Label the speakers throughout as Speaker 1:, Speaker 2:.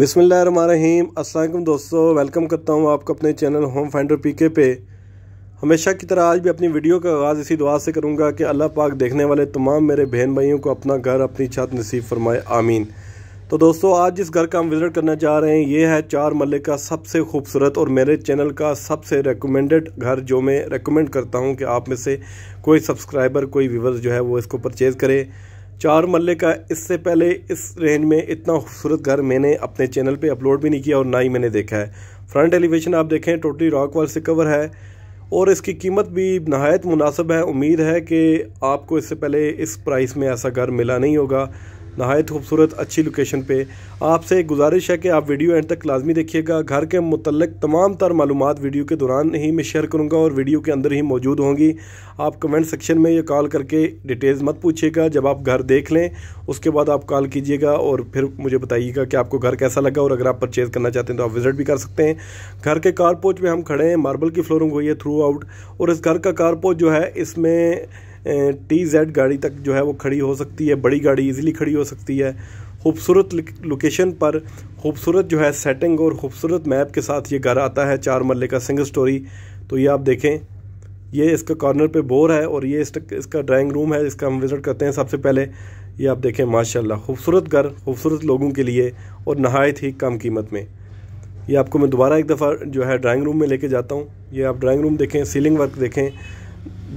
Speaker 1: बिसमीम अस्सलाम दोस्तों वेलकम करता हूँ आपको अपने चैनल होम फाइंडर पीके पे हमेशा की तरह आज भी अपनी वीडियो का आगाज़ इसी दुआ से करूँगा कि अल्लाह पाक देखने वाले तमाम मेरे बहन भाइयों को अपना घर अपनी छत नसीब फरमाए आमीन तो दोस्तों आज जिस घर का हम विज़िट करना चाह रहे हैं ये है चार मल्ले का सबसे खूबसूरत और मेरे चैनल का सबसे रिकमेंडेड घर जो मैं रिकमेंड करता हूँ कि आप में से कोई सब्सक्राइबर कोई व्यूवर जो है वो इसको परचेज़ करे चार मल्ले का इससे पहले इस रेंज में इतना खूबसूरत घर मैंने अपने चैनल पे अपलोड भी नहीं किया और ना ही मैंने देखा है फ्रंट एलिवेशन आप देखें टोटली रॉक वॉल से कवर है और इसकी कीमत भी नहायत मुनासब है उम्मीद है कि आपको इससे पहले इस प्राइस में ऐसा घर मिला नहीं होगा नहायत खूबसूरत अच्छी लोकेशन पे आपसे एक गुजारिश है कि आप वीडियो एंड तक लाजमी देखिएगा घर के मतलब तमाम तर मालूम वीडियो के दौरान ही मैं शेयर करूँगा और वीडियो के अंदर ही मौजूद होंगी आप कमेंट सेक्शन में यह कॉल करके डिटेल्स मत पूछिएगा जब आप घर देख लें उसके बाद आप कॉल कीजिएगा और फिर मुझे बताइएगा कि आपको घर कैसा लगा और अगर आप परचेज़ करना चाहते हैं तो आप विज़िट भी कर सकते हैं घर के कारपोच में हम खड़े हैं मार्बल की फ्लोरिंग हुई है थ्रू आउट और इस घर का कारपोच जो है इसमें टी जेड गाड़ी तक जो है वो खड़ी हो सकती है बड़ी गाड़ी इजीली खड़ी हो सकती है खूबसूरत लोकेशन पर खूबसूरत जो है सेटिंग और ख़ूबसूरत मैप के साथ ये घर आता है चार मरल का सिंगल स्टोरी तो ये आप देखें ये इसका कॉर्नर पे बोर है और ये इसका ड्राइंग रूम है जिसका हम विज़िट करते हैं सबसे पहले ये आप देखें माशाल्लाह खूबसूरत घर खूबसूरत लोगों के लिए और नहायत ही कम कीमत में ये आपको मैं दोबारा एक दफ़ा जो है ड्राइंग रूम में लेके जाता हूँ ये आप ड्राइंग रूम देखें सीलिंग वर्क देखें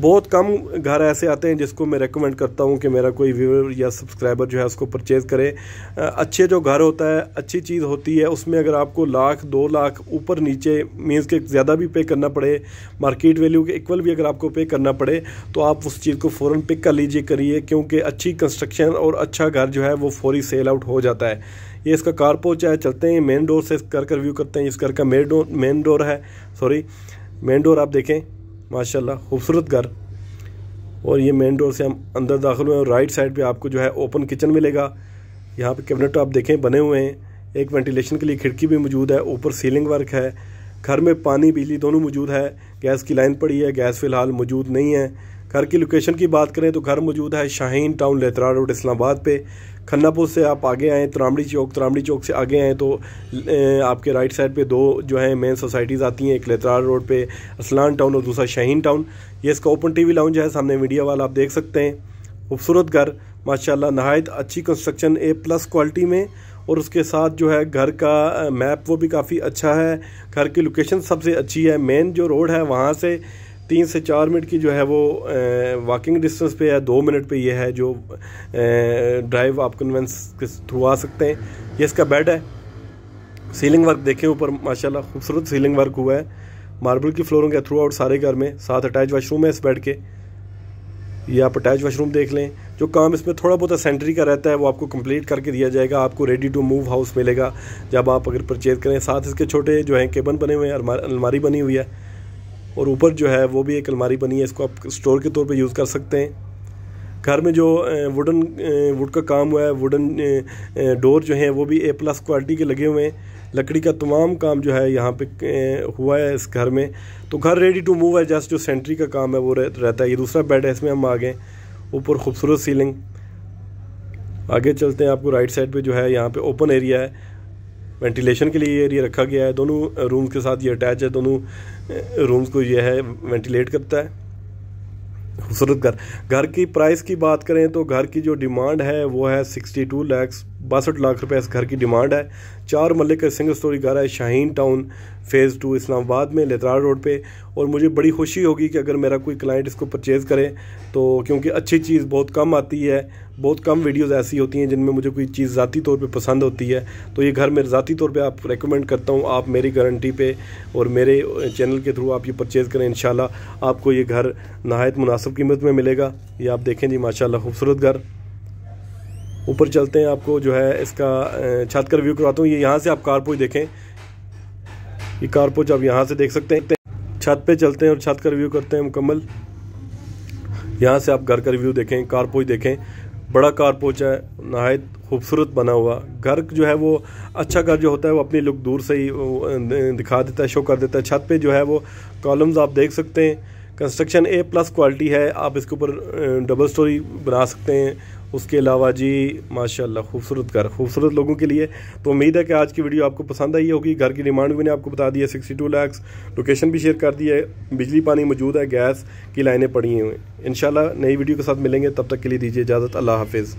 Speaker 1: बहुत कम घर ऐसे आते हैं जिसको मैं रेकमेंड करता हूँ कि मेरा कोई व्यूअर या सब्सक्राइबर जो है उसको परचेज़ करे अच्छे जो घर होता है अच्छी चीज़ होती है उसमें अगर आपको लाख दो लाख ऊपर नीचे मीन्स के ज़्यादा भी पे करना पड़े मार्केट वैल्यू के इक्वल भी अगर आपको पे करना पड़े तो आप उस चीज़ को फ़ौर पिक कर लीजिए करिए क्योंकि अच्छी कंस्ट्रक्शन और अच्छा घर जो है वो फौरी सेल आउट हो जाता है ये इसका कारपोच है चलते हैं मेन डोर से इस घर का रिव्यू करते हैं इस घर का मेन डोर मेन डोर है सॉरी मेन डोर आप देखें माशाल्लाह खूबसूरत घर और ये मेन डोर से हम अंदर दाखिल हुए हैं और राइट साइड पे आपको जो है ओपन किचन मिलेगा यहाँ पे कैबिनेट तो आप देखें बने हुए हैं एक वेंटिलेशन के लिए खिड़की भी मौजूद है ऊपर सीलिंग वर्क है घर में पानी बिजली दोनों मौजूद है गैस की लाइन पड़ी है गैस फ़िलहाल मौजूद नहीं है घर की लोकेशन की बात करें तो घर मौजूद है शाहीन टाउन लेतरा रोड इस्लामाबाद पे खन्नापुर से आप आगे आएँ त्रामड़ी चौक त्रामड़ी चौक से आगे आएँ तो आपके राइट साइड पे दो जो है मेन सोसाइटीज़ आती हैं एक लेतरा रोड पे असलान टाउन और दूसरा शाहीन टाउन ये इसका ओपन टी वी है सामने मीडिया वाला आप देख सकते हैं खूबसूरत घर माशा नहायत अच्छी कंस्ट्रक्शन ए प्लस क्वालिटी में और उसके साथ जो है घर का मैप वो भी काफ़ी अच्छा है घर की लोकेशन सबसे अच्छी है मेन जो रोड है वहाँ से तीन से चार मिनट की जो है वो वॉकिंग डिस्टेंस पे है दो मिनट पे ये है जो ड्राइव आप कन्वेंस के थ्रू आ सकते हैं ये इसका बेड है सीलिंग वर्क देखें ऊपर माशाल्लाह खूबसूरत सीलिंग वर्क हुआ है मार्बल की फ्लोरों के थ्रू आउट सारे घर में साथ अटैच वाशरूम है इस बेड के ये आप अटैच वाशरूम देख लें जो काम इसमें थोड़ा बहुत सेंट्री का रहता है वो आपको कंप्लीट करके दिया जाएगा आपको रेडी टू मूव हाउस मिलेगा जब आप अगर परचेज़ करें साथ इसके छोटे जो हैं केबन बने हुए हैं अलमारी बनी हुई है और ऊपर जो है वो भी एक अलमारी बनी है इसको आप स्टोर के तौर पे यूज़ कर सकते हैं घर में जो वुडन वुड का काम हुआ है वुडन डोर जो हैं वो भी ए प्लस क्वालिटी के लगे हुए हैं लकड़ी का तमाम काम जो है यहाँ पे हुआ है इस घर में तो घर रेडी टू मूव है जस्ट जो सेंट्री का काम है वो रहता है ये दूसरा बेड है इसमें हम आ गए ऊपर खूबसूरत सीलिंग आगे चलते हैं आपको राइट साइड पे जो है यहाँ पे ओपन एरिया है वेंटिलेशन के लिए ये एरिया रखा गया है दोनों रूम के साथ ये अटैच है दोनों रूम्स को यह है वेंटिलेट करता है खूबसूरत घर घर की प्राइस की बात करें तो घर की जो डिमांड है वो है सिक्सटी टू लैक्स बासठ लाख रुपए इस घर की डिमांड है चार मल्ले का सिंगल स्टोरी घर है Shaheen town phase two Islamabad में लेतरार रोड पे और मुझे बड़ी खुशी होगी कि अगर मेरा कोई क्लाइंट इसको परचेज़ करे तो क्योंकि अच्छी चीज़ बहुत कम आती है बहुत कम वीडियोस ऐसी होती हैं जिनमें मुझे कोई चीज़ ज़ाती तौर पे पसंद होती है तो ये घर मेरे ज़ाती तौर पे आप रेकमेंड करता हूँ आप मेरी गारंटी पे और मेरे चैनल के थ्रू आप ये परचेज़ करें इन आपको ये घर नहायत मुनासिब कीमत में मिलेगा ये आप देखें जी माशाल्लाह खूबसूरत घर ऊपर चलते हैं आपको जो है इसका छत का रिव्यू करवाता हूँ ये यहाँ से आप कारपोच देखें ये कारपोच आप यहाँ से देख सकते हैं छत पे चलते हैं और छत का रिव्यू करते हैं मुकम्मल यहाँ से आप घर का रिव्यू देखें कारपोच देखें बड़ा कारपोच है नहायत खूबसूरत बना हुआ घर जो है वो अच्छा घर जो होता है वो अपनी लुक दूर से ही दिखा देता है शो कर देता है छत पर जो है वो कॉलम्स आप देख सकते हैं कंस्ट्रक्शन ए प्लस क्वालिटी है आप इसके ऊपर डबल स्टोरी बना सकते हैं उसके अलावा जी माशाल्लाह खूबसूरत घर खूबसूरत लोगों के लिए तो उम्मीद है कि आज की वीडियो आपको पसंद आई होगी घर की डिमांड भी मैंने आपको बता दी है सिक्सटी टू लैक्स लोकेशन भी शेयर कर दी है बिजली पानी मौजूद है गैस की लाइनें पड़ी हुई इन नई वीडियो के साथ मिलेंगे तब तक के लिए दीजिए इजाज़त अल्लाह हाफिज़